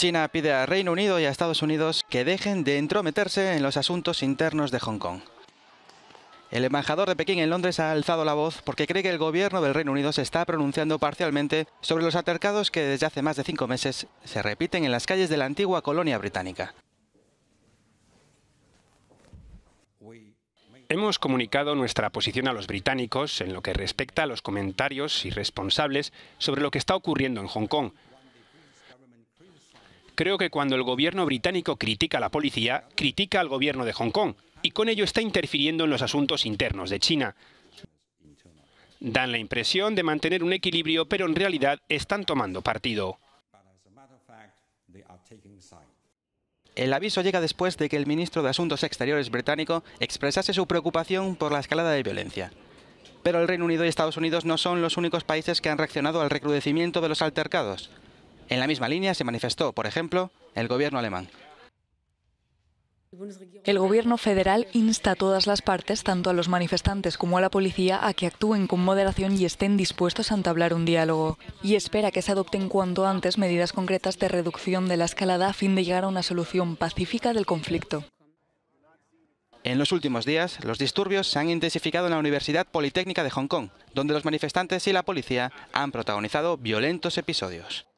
China pide a Reino Unido y a Estados Unidos que dejen de entrometerse en los asuntos internos de Hong Kong. El embajador de Pekín en Londres ha alzado la voz porque cree que el gobierno del Reino Unido se está pronunciando parcialmente sobre los altercados que desde hace más de cinco meses se repiten en las calles de la antigua colonia británica. Hemos comunicado nuestra posición a los británicos en lo que respecta a los comentarios irresponsables sobre lo que está ocurriendo en Hong Kong, Creo que cuando el gobierno británico critica a la policía, critica al gobierno de Hong Kong, y con ello está interfiriendo en los asuntos internos de China. Dan la impresión de mantener un equilibrio, pero en realidad están tomando partido. El aviso llega después de que el ministro de Asuntos Exteriores británico expresase su preocupación por la escalada de violencia. Pero el Reino Unido y Estados Unidos no son los únicos países que han reaccionado al recrudecimiento de los altercados. En la misma línea se manifestó, por ejemplo, el gobierno alemán. El gobierno federal insta a todas las partes, tanto a los manifestantes como a la policía, a que actúen con moderación y estén dispuestos a entablar un diálogo. Y espera que se adopten cuanto antes medidas concretas de reducción de la escalada a fin de llegar a una solución pacífica del conflicto. En los últimos días, los disturbios se han intensificado en la Universidad Politécnica de Hong Kong, donde los manifestantes y la policía han protagonizado violentos episodios.